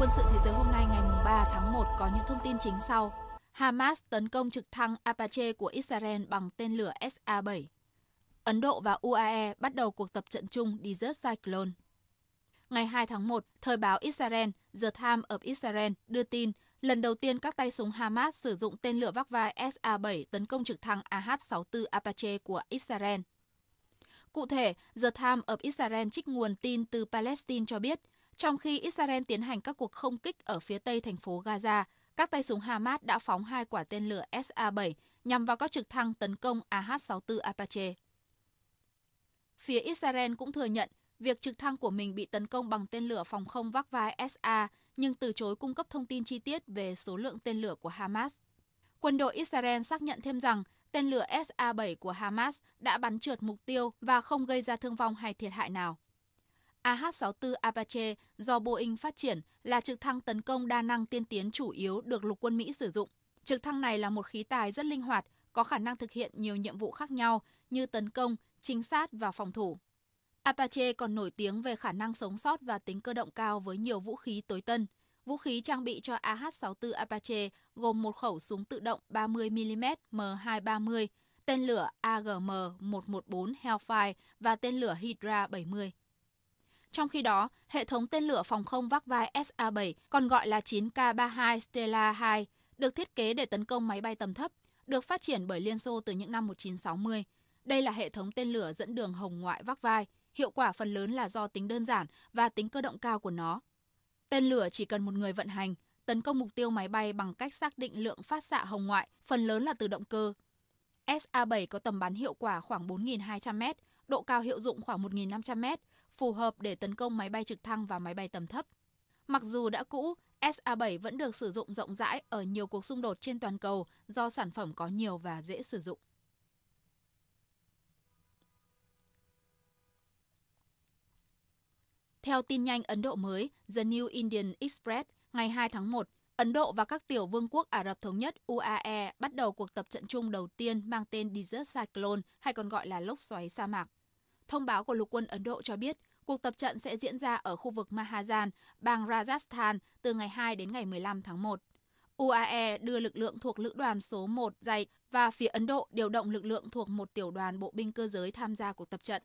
quân sự thế giới hôm nay ngày 3 tháng 1 có những thông tin chính sau. Hamas tấn công trực thăng Apache của Israel bằng tên lửa SA-7. Ấn Độ và UAE bắt đầu cuộc tập trận chung Desert Cyclone. Ngày 2 tháng 1, thời báo Israel, The Times of Israel đưa tin lần đầu tiên các tay súng Hamas sử dụng tên lửa vác vai SA-7 tấn công trực thăng AH-64 Apache của Israel. Cụ thể, The Times of Israel trích nguồn tin từ Palestine cho biết – trong khi Israel tiến hành các cuộc không kích ở phía tây thành phố Gaza, các tay súng Hamas đã phóng hai quả tên lửa SA-7 nhằm vào các trực thăng tấn công AH-64 Apache. Phía Israel cũng thừa nhận việc trực thăng của mình bị tấn công bằng tên lửa phòng không vác vai SA, nhưng từ chối cung cấp thông tin chi tiết về số lượng tên lửa của Hamas. Quân đội Israel xác nhận thêm rằng tên lửa SA-7 của Hamas đã bắn trượt mục tiêu và không gây ra thương vong hay thiệt hại nào. AH-64 Apache do Boeing phát triển là trực thăng tấn công đa năng tiên tiến chủ yếu được lục quân Mỹ sử dụng. Trực thăng này là một khí tài rất linh hoạt, có khả năng thực hiện nhiều nhiệm vụ khác nhau như tấn công, chính sát và phòng thủ. Apache còn nổi tiếng về khả năng sống sót và tính cơ động cao với nhiều vũ khí tối tân. Vũ khí trang bị cho AH-64 Apache gồm một khẩu súng tự động 30mm M230, tên lửa AGM-114 Hellfire và tên lửa Hydra 70. Trong khi đó, hệ thống tên lửa phòng không vác vai SA-7, còn gọi là 9K-32 Stella 2, được thiết kế để tấn công máy bay tầm thấp, được phát triển bởi Liên Xô từ những năm 1960. Đây là hệ thống tên lửa dẫn đường hồng ngoại vác vai, hiệu quả phần lớn là do tính đơn giản và tính cơ động cao của nó. Tên lửa chỉ cần một người vận hành, tấn công mục tiêu máy bay bằng cách xác định lượng phát xạ hồng ngoại, phần lớn là từ động cơ, SA7 có tầm bắn hiệu quả khoảng 4.200m, độ cao hiệu dụng khoảng 1.500m, phù hợp để tấn công máy bay trực thăng và máy bay tầm thấp. Mặc dù đã cũ, SA7 vẫn được sử dụng rộng rãi ở nhiều cuộc xung đột trên toàn cầu do sản phẩm có nhiều và dễ sử dụng. Theo tin nhanh Ấn Độ mới, The New Indian Express, ngày 2 tháng 1, Ấn Độ và các tiểu vương quốc Ả Rập Thống Nhất UAE bắt đầu cuộc tập trận chung đầu tiên mang tên Desert Cyclone hay còn gọi là lốc xoáy sa mạc. Thông báo của lục quân Ấn Độ cho biết cuộc tập trận sẽ diễn ra ở khu vực Mahajan, bang Rajasthan từ ngày 2 đến ngày 15 tháng 1. UAE đưa lực lượng thuộc lữ đoàn số 1 dày và phía Ấn Độ điều động lực lượng thuộc một tiểu đoàn bộ binh cơ giới tham gia cuộc tập trận.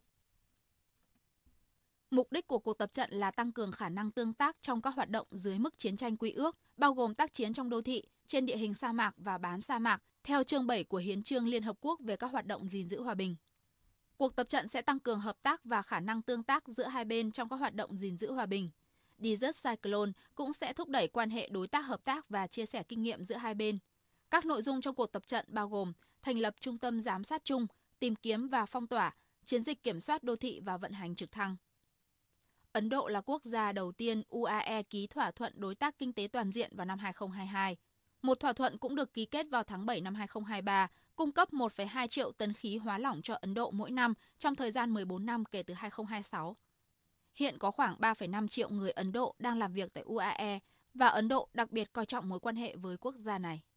Mục đích của cuộc tập trận là tăng cường khả năng tương tác trong các hoạt động dưới mức chiến tranh quy ước, bao gồm tác chiến trong đô thị, trên địa hình sa mạc và bán sa mạc, theo chương 7 của Hiến trương Liên Hợp Quốc về các hoạt động gìn giữ hòa bình. Cuộc tập trận sẽ tăng cường hợp tác và khả năng tương tác giữa hai bên trong các hoạt động gìn giữ hòa bình. Desert Cyclone cũng sẽ thúc đẩy quan hệ đối tác hợp tác và chia sẻ kinh nghiệm giữa hai bên. Các nội dung trong cuộc tập trận bao gồm thành lập trung tâm giám sát chung, tìm kiếm và phong tỏa, chiến dịch kiểm soát đô thị và vận hành trực thăng. Ấn Độ là quốc gia đầu tiên UAE ký thỏa thuận đối tác kinh tế toàn diện vào năm 2022. Một thỏa thuận cũng được ký kết vào tháng 7 năm 2023, cung cấp 1,2 triệu tấn khí hóa lỏng cho Ấn Độ mỗi năm trong thời gian 14 năm kể từ 2026. Hiện có khoảng 3,5 triệu người Ấn Độ đang làm việc tại UAE và Ấn Độ đặc biệt coi trọng mối quan hệ với quốc gia này.